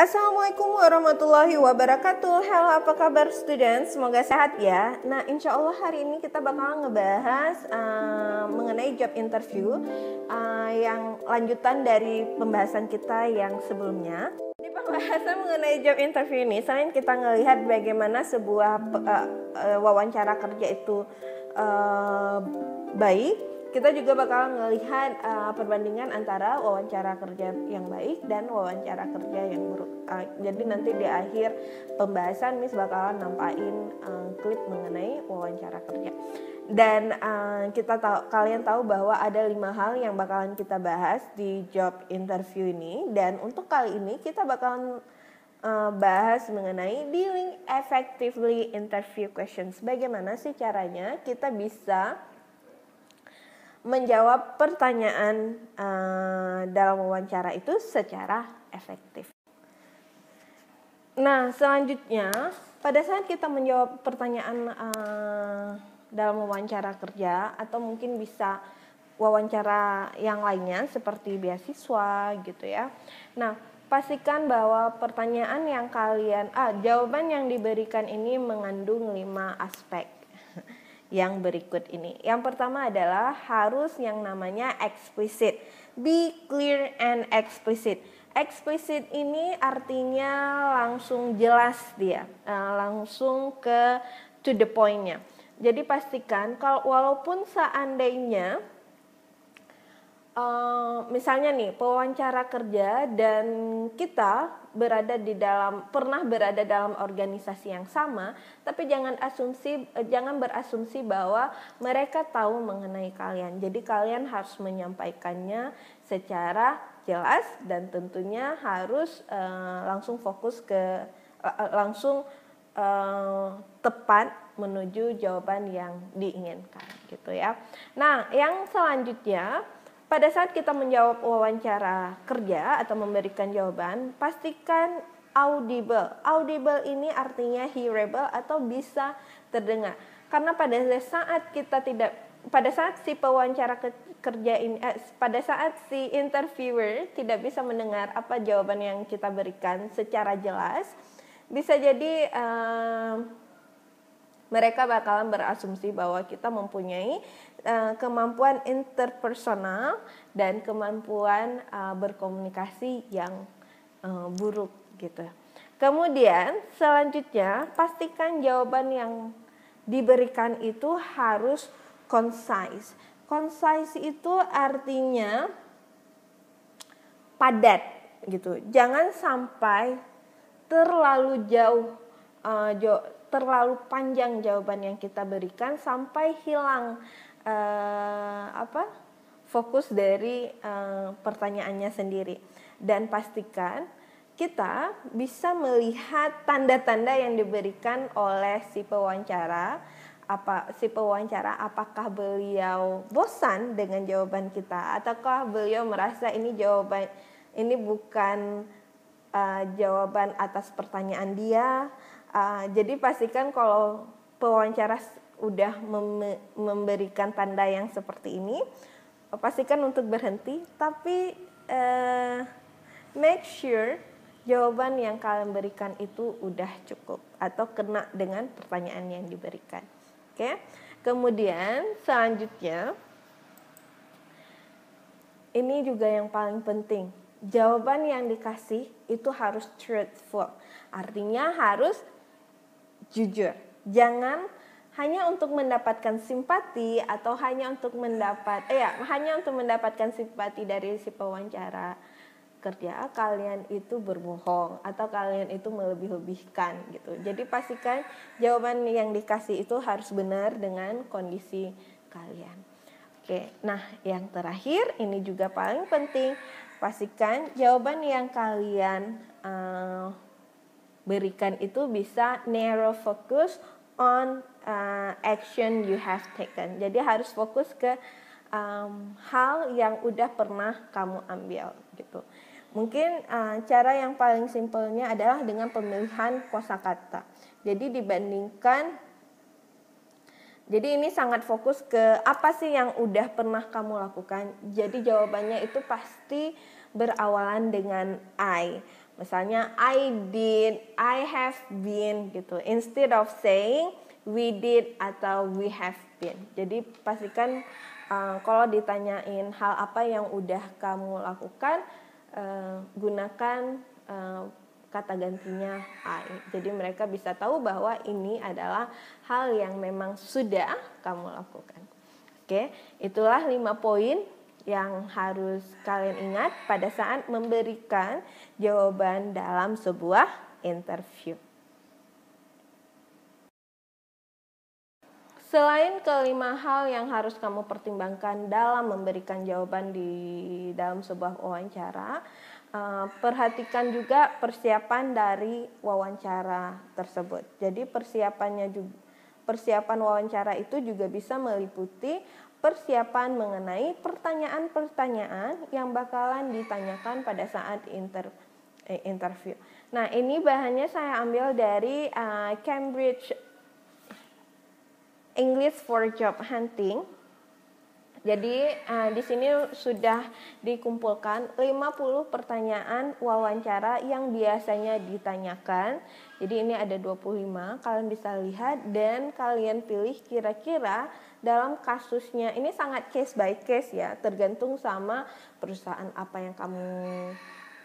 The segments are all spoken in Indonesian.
Assalamualaikum warahmatullahi wabarakatuh Halo apa kabar students, semoga sehat ya Nah insya Allah hari ini kita bakal ngebahas uh, mengenai job interview uh, Yang lanjutan dari pembahasan kita yang sebelumnya Di pembahasan mengenai job interview ini Selain kita ngelihat bagaimana sebuah uh, uh, wawancara kerja itu uh, baik kita juga bakal melihat uh, eh, perbandingan antara wawancara kerja yang baik dan wawancara kerja yang buruk. Uh, jadi nanti di akhir pembahasan Miss bakalan nampain uh, klip mengenai wawancara kerja. Dan uh, kita tahu kalian tahu bahwa ada lima hal yang bakalan kita bahas di job interview ini dan untuk kali ini kita bakalan uh, bahas mengenai dealing effectively interview questions. Bagaimana sih caranya kita bisa menjawab pertanyaan uh, dalam wawancara itu secara efektif. Nah, selanjutnya pada saat kita menjawab pertanyaan uh, dalam wawancara kerja atau mungkin bisa wawancara yang lainnya seperti beasiswa gitu ya. Nah, pastikan bahwa pertanyaan yang kalian ah jawaban yang diberikan ini mengandung lima aspek yang berikut ini. Yang pertama adalah harus yang namanya eksplisit. Be clear and explicit. Eksplisit ini artinya langsung jelas dia, eh, langsung ke to the pointnya. Jadi pastikan kalau walaupun seandainya Eh, misalnya nih pewawancara kerja dan kita berada di dalam pernah berada dalam organisasi yang sama, tapi jangan asumsi eh, jangan berasumsi bahwa mereka tahu mengenai kalian. Jadi kalian harus menyampaikannya secara jelas dan tentunya harus uh, langsung fokus ke langsung uh, tepat menuju jawaban yang diinginkan gitu ya. Nah, yang selanjutnya pada saat kita menjawab wawancara kerja atau memberikan jawaban, pastikan audible. Audible ini artinya hearable atau bisa terdengar. Karena pada saat kita tidak pada saat si pewawancara kerja ini eh, pada saat si interviewer tidak bisa mendengar apa jawaban yang kita berikan secara jelas, bisa jadi eh, mereka bakalan berasumsi bahwa kita mempunyai eh, kemampuan interpersonal dan kemampuan eh, berkomunikasi yang eh, buruk gitu. Kemudian selanjutnya pastikan jawaban yang diberikan itu harus concise. Concise itu artinya padat gitu. Jangan sampai terlalu jauh terlalu panjang jawaban yang kita berikan sampai hilang eh, apa fokus dari eh, pertanyaannya sendiri dan pastikan kita bisa melihat tanda-tanda yang diberikan oleh si pewawancara apa si pewawancara apakah beliau bosan dengan jawaban kita ataukah beliau merasa ini jawaban ini bukan uh, jawaban atas pertanyaan dia Uh, jadi pastikan kalau pewawancara udah mem memberikan tanda yang seperti ini, pastikan untuk berhenti. Tapi uh, make sure jawaban yang kalian berikan itu udah cukup atau kena dengan pertanyaan yang diberikan. Oke. Okay? Kemudian selanjutnya ini juga yang paling penting. Jawaban yang dikasih itu harus truthful. Artinya harus jujur. Jangan hanya untuk mendapatkan simpati atau hanya untuk mendapat eh ya, hanya untuk mendapatkan simpati dari si pewawancara kerja ah, kalian itu berbohong atau kalian itu melebih-lebihkan gitu. Jadi pastikan jawaban yang dikasih itu harus benar dengan kondisi kalian. Oke, nah yang terakhir ini juga paling penting pastikan jawaban yang kalian uh, berikan itu bisa narrow focus on uh, action you have taken. Jadi harus fokus ke um, hal yang udah pernah kamu ambil gitu. Mungkin uh, cara yang paling simpelnya adalah dengan pemilihan kosakata. Jadi dibandingkan jadi ini sangat fokus ke apa sih yang udah pernah kamu lakukan. Jadi jawabannya itu pasti berawalan dengan I Misalnya I did, I have been gitu. Instead of saying we did atau we have been. Jadi pastikan uh, kalau ditanyain hal apa yang udah kamu lakukan uh, gunakan uh, kata gantinya I. Jadi mereka bisa tahu bahwa ini adalah hal yang memang sudah kamu lakukan. Oke, itulah lima poin yang harus kalian ingat pada saat memberikan jawaban dalam sebuah interview. Selain kelima hal yang harus kamu pertimbangkan dalam memberikan jawaban di dalam sebuah wawancara, eh, perhatikan juga persiapan dari wawancara tersebut. Jadi persiapannya juga persiapan wawancara itu juga bisa meliputi persiapan mengenai pertanyaan-pertanyaan yang bakalan ditanyakan pada saat inter, eh, interview. Nah, ini bahannya saya ambil dari uh, Cambridge English for Job Hunting jadi uh, di sini sudah dikumpulkan 50 pertanyaan wawancara yang biasanya ditanyakan. Jadi ini ada 25, kalian bisa lihat dan kalian pilih kira-kira dalam kasusnya. Ini sangat case by case ya, tergantung sama perusahaan apa yang kamu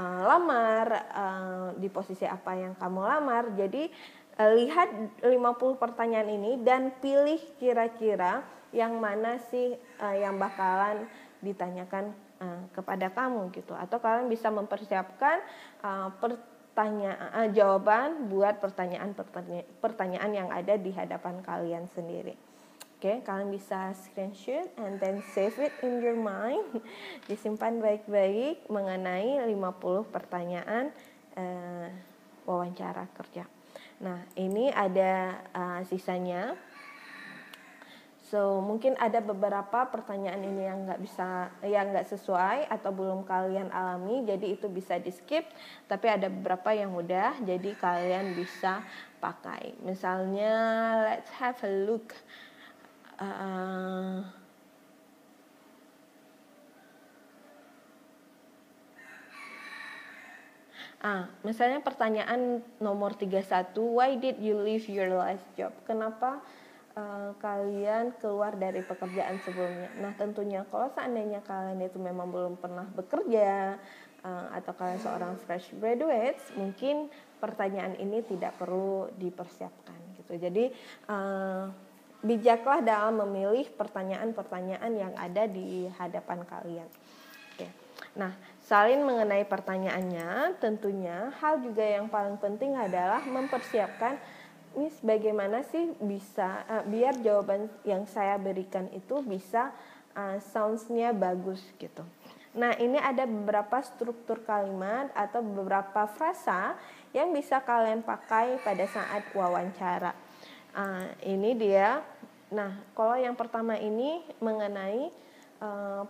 uh, lamar, uh, di posisi apa yang kamu lamar. Jadi uh, lihat 50 pertanyaan ini dan pilih kira-kira yang mana sih uh, yang bakalan ditanyakan uh, kepada kamu gitu atau kalian bisa mempersiapkan uh, eh, pertanyaan uh, jawaban buat pertanyaan pertanyaan yang ada di hadapan kalian sendiri. Oke, okay, kalian bisa screenshot and then save it in your mind. Disimpan baik-baik mengenai 50 pertanyaan uh, wawancara kerja. Nah, ini ada uh, sisanya So mungkin ada beberapa pertanyaan ini yang nggak bisa, yang nggak sesuai atau belum kalian alami, jadi itu bisa di skip. Tapi ada beberapa yang udah, jadi kalian bisa pakai. Misalnya, let's have a look. Uh, Ah, misalnya pertanyaan nomor 31, why did you leave your last job? Kenapa Eh, kalian keluar dari pekerjaan sebelumnya. Nah, tentunya kalau seandainya kalian itu memang belum pernah bekerja uh, atau kalian seorang fresh graduates, mungkin pertanyaan ini tidak perlu dipersiapkan gitu. Jadi uh, bijaklah dalam memilih pertanyaan-pertanyaan yang ada di hadapan kalian. Oke. Nah, salin mengenai pertanyaannya, tentunya hal juga yang paling penting adalah mempersiapkan Miss, bagaimana sih bisa uh, biar jawaban yang saya berikan itu bisa uh, soundsnya bagus gitu. Nah, ini ada beberapa struktur kalimat atau beberapa frasa yang bisa kalian pakai pada saat wawancara. Uh, ini dia. Nah, kalau yang pertama ini mengenai uh,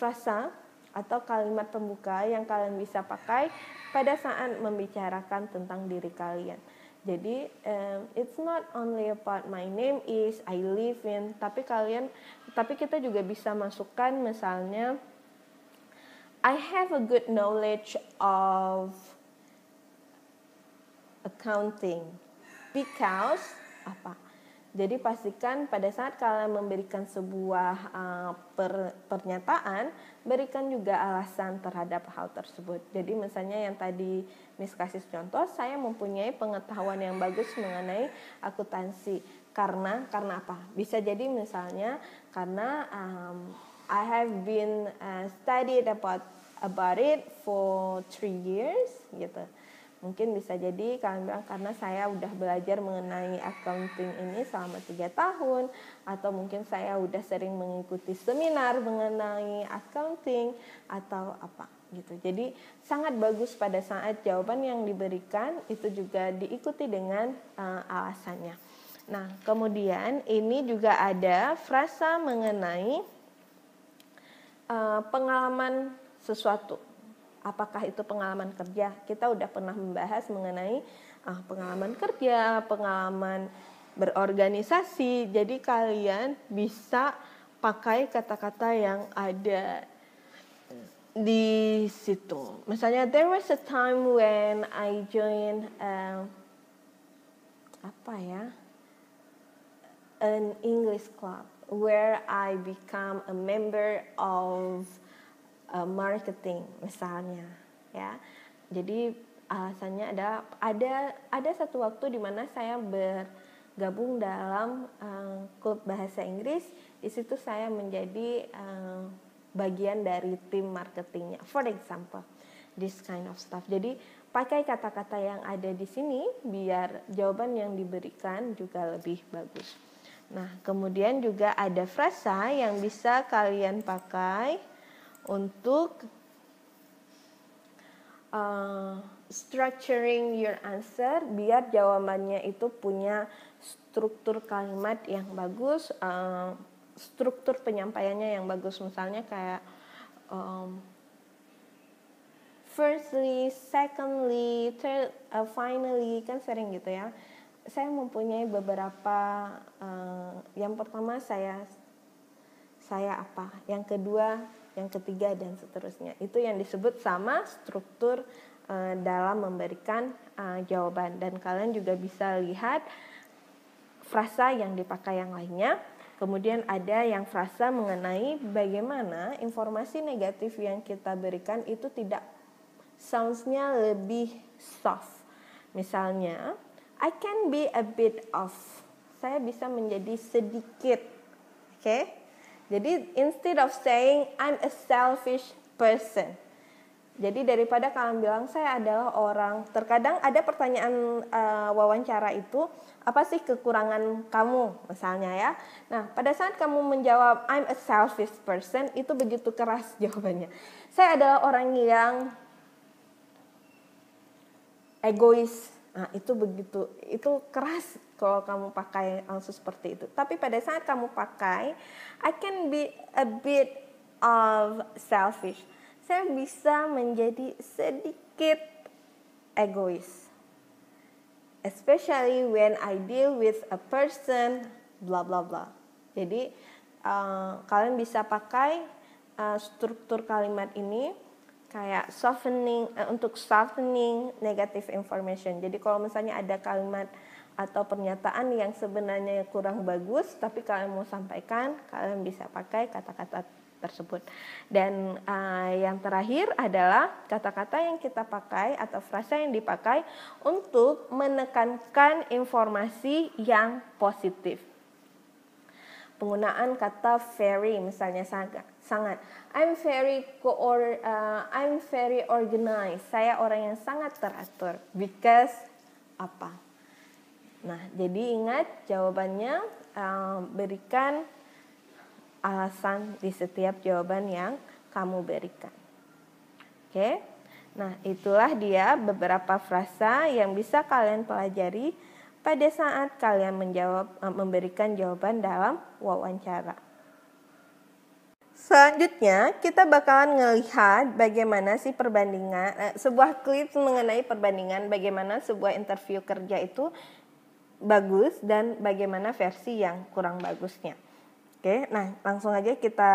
frasa atau kalimat pembuka yang kalian bisa pakai pada saat membicarakan tentang diri kalian. Jadi um, it's not only about my name is, I live in, tapi kalian tapi kita juga bisa masukkan misalnya I have a good knowledge of accounting because apa? Jadi pastikan pada saat kalian memberikan sebuah uh, per, pernyataan, berikan juga alasan terhadap hal tersebut. Jadi misalnya yang tadi Miss kasih contoh, saya mempunyai pengetahuan yang bagus mengenai akuntansi. Karena karena apa? Bisa jadi misalnya karena um, I have been uh, studied about about it for three years gitu. Mungkin bisa jadi kalian bilang karena saya udah belajar mengenai accounting ini selama tiga tahun atau mungkin saya udah sering mengikuti seminar mengenai accounting atau apa gitu. Jadi sangat bagus pada saat jawaban yang diberikan itu juga diikuti dengan uh, alasannya. Nah, kemudian ini juga ada frasa mengenai uh, pengalaman sesuatu apakah itu pengalaman kerja kita udah pernah membahas mengenai uh, pengalaman kerja pengalaman berorganisasi jadi kalian bisa pakai kata-kata yang ada di situ misalnya there was a time when I joined uh, apa ya an English club where I become a member of uh, marketing misalnya ya jadi alasannya ada ada ada satu waktu di mana saya bergabung dalam uh, klub bahasa Inggris di situ saya menjadi uh, bagian dari tim marketingnya for example this kind of stuff jadi pakai kata-kata yang ada di sini biar jawaban yang diberikan juga lebih bagus. Nah, kemudian juga ada frasa yang bisa kalian pakai untuk uh, structuring your answer biar jawabannya itu punya struktur kalimat yang bagus, uh, struktur penyampaiannya yang bagus misalnya kayak um, firstly, secondly, third, uh, finally kan sering gitu ya. Saya mempunyai beberapa uh, yang pertama saya saya apa, yang kedua yang ketiga dan seterusnya. Itu yang disebut sama struktur uh, dalam memberikan uh, jawaban dan kalian juga bisa lihat frasa yang dipakai yang lainnya. Kemudian ada yang frasa mengenai bagaimana informasi negatif yang kita berikan itu tidak soundsnya lebih soft. Misalnya, I can be a bit of Saya bisa menjadi sedikit. Oke. Okay? Jadi instead of saying I'm a selfish person. Jadi daripada kalian bilang saya adalah orang, terkadang ada pertanyaan uh, wawancara itu apa sih kekurangan kamu misalnya ya. Nah pada saat kamu menjawab I'm a selfish person itu begitu keras jawabannya. Saya adalah orang yang egois. Nah, itu begitu itu keras kalau kamu pakai langsung seperti itu. Tapi pada saat kamu pakai, I can be a bit of selfish. Saya bisa menjadi sedikit egois. Especially when I deal with a person, bla bla bla. Jadi uh, kalian bisa pakai uh, struktur kalimat ini kayak softening uh, untuk softening negative information. Jadi kalau misalnya ada kalimat atau pernyataan yang sebenarnya kurang bagus tapi kalian mau sampaikan kalian bisa pakai kata-kata tersebut. Dan uh, yang terakhir adalah kata-kata yang kita pakai atau frasa yang dipakai untuk menekankan informasi yang positif. Penggunaan kata very misalnya sangat sangat I'm very coor, uh, eh, I'm very organized. Saya orang yang sangat teratur because apa? Nah, jadi ingat jawabannya eh, berikan alasan di setiap jawaban yang kamu berikan. Oke. Nah, itulah dia beberapa frasa yang bisa kalian pelajari pada saat kalian menjawab eh, memberikan jawaban dalam wawancara. Selanjutnya, kita bakalan melihat bagaimana sih perbandingan eh, sebuah klip mengenai perbandingan bagaimana sebuah interview kerja itu bagus dan bagaimana versi yang kurang bagusnya. Oke, nah langsung aja kita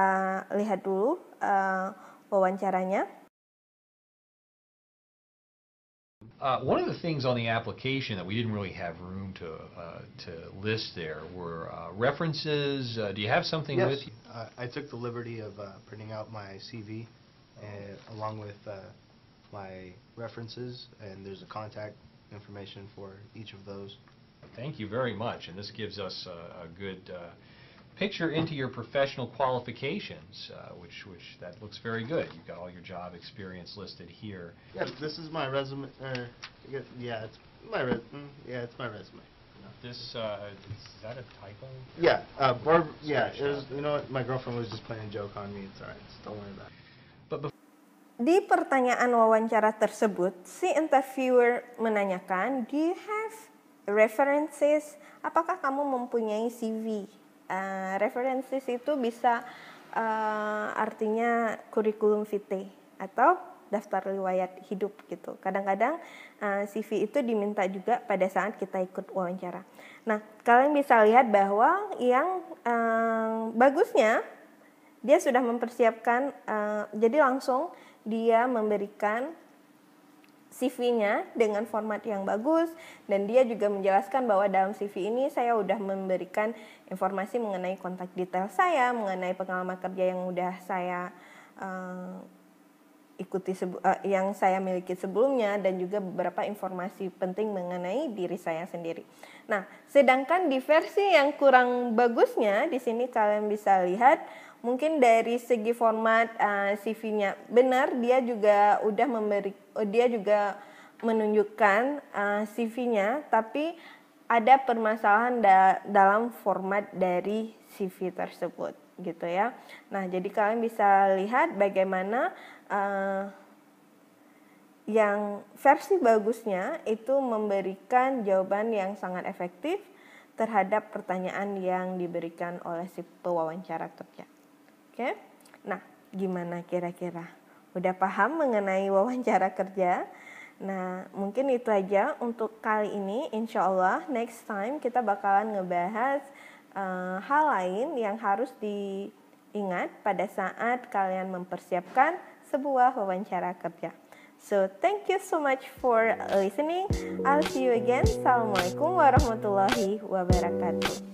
lihat dulu uh, wawancaranya. Uh, one of the things on the application that we didn't really have room to uh, to list there were uh, references. Uh, do you have something yes. with you? I took the liberty of uh, printing out my CV uh, along with uh, my references, and there's a contact information for each of those. Thank you very much, and this gives us a, a good uh, picture into your professional qualifications, uh, which which that looks very good. You've got all your job experience listed here. Yeah, this is my resume. Uh, yeah, it's my res. Mm, yeah, it's my resume. This uh, is that a typo? Yeah, uh, Barb. Yeah, it was, you know what? My girlfriend was just playing a joke on me. It's alright. Don't worry about it. But di pertanyaan wawancara tersebut, si interviewer menanyakan, "Do you have references apakah kamu mempunyai CV uh, eh, references itu bisa uh, artinya kurikulum vitae atau daftar riwayat hidup gitu. Kadang-kadang uh, eh, CV itu diminta juga pada saat kita ikut wawancara. Nah, kalian bisa lihat bahwa yang uh, bagusnya dia sudah mempersiapkan uh, jadi langsung dia memberikan CV-nya dengan format yang bagus dan dia juga menjelaskan bahwa dalam CV ini saya sudah memberikan informasi mengenai kontak detail saya, mengenai pengalaman kerja yang sudah saya uh, ikuti uh, yang saya miliki sebelumnya dan juga beberapa informasi penting mengenai diri saya sendiri. Nah, sedangkan di versi yang kurang bagusnya di sini kalian bisa lihat mungkin dari segi format uh, eh, CV-nya benar dia juga udah memberi eh, dia juga menunjukkan uh, eh, CV-nya tapi ada permasalahan da dalam format dari CV tersebut gitu ya. Nah, jadi kalian bisa lihat bagaimana uh, yang versi bagusnya itu memberikan jawaban yang sangat efektif terhadap pertanyaan yang diberikan oleh si pewawancara kerja. Oke. Nah, gimana kira-kira? Udah paham mengenai wawancara kerja? Nah, mungkin itu aja untuk kali ini. Insya Allah, next time kita bakalan ngebahas uh, hal lain yang harus diingat pada saat kalian mempersiapkan sebuah wawancara kerja. So, thank you so much for listening. I'll see you again. Assalamualaikum warahmatullahi wabarakatuh.